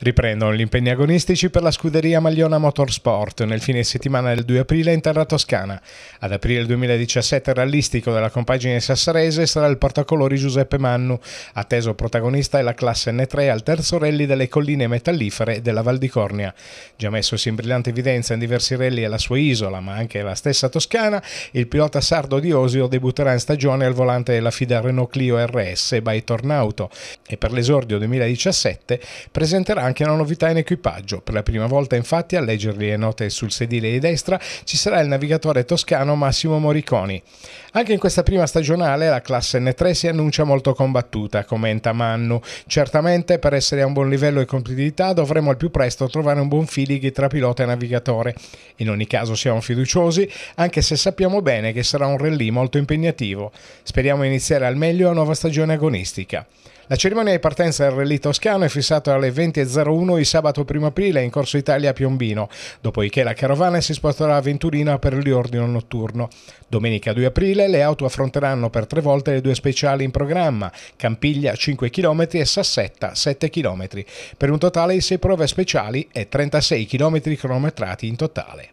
Riprendono gli impegni agonistici per la scuderia Magliona Motorsport nel fine settimana del 2 aprile in terra toscana. Ad aprile 2017 il rallistico della compagine sassarese sarà il portacolori Giuseppe Mannu, atteso protagonista è la classe N3 al terzo rally delle colline metallifere della Val di Cornia. Già messosi in brillante evidenza in diversi rally alla sua isola, ma anche la stessa Toscana, il pilota sardo di Osio debutterà in stagione al volante della FIDA Renault Clio RS by Tornauto e per l'esordio 2017 presenterà anche una novità in equipaggio. Per la prima volta, infatti, a leggergli le note sul sedile di destra ci sarà il navigatore toscano Massimo Moriconi. Anche in questa prima stagionale la classe N3 si annuncia molto combattuta, commenta Mannu. Certamente per essere a un buon livello di competitività dovremo al più presto trovare un buon feeling tra pilota e navigatore. In ogni caso siamo fiduciosi, anche se sappiamo bene che sarà un rally molto impegnativo. Speriamo iniziare al meglio la nuova stagione agonistica. La cerimonia di partenza del rally toscano è fissata alle 20.01 il sabato 1 aprile in Corso Italia a Piombino, dopodiché la carovana si sposterà a Venturina per il riordino notturno. Domenica 2 aprile le auto affronteranno per tre volte le due speciali in programma, Campiglia 5 km e Sassetta 7 km, per un totale di 6 prove speciali e 36 km cronometrati in totale.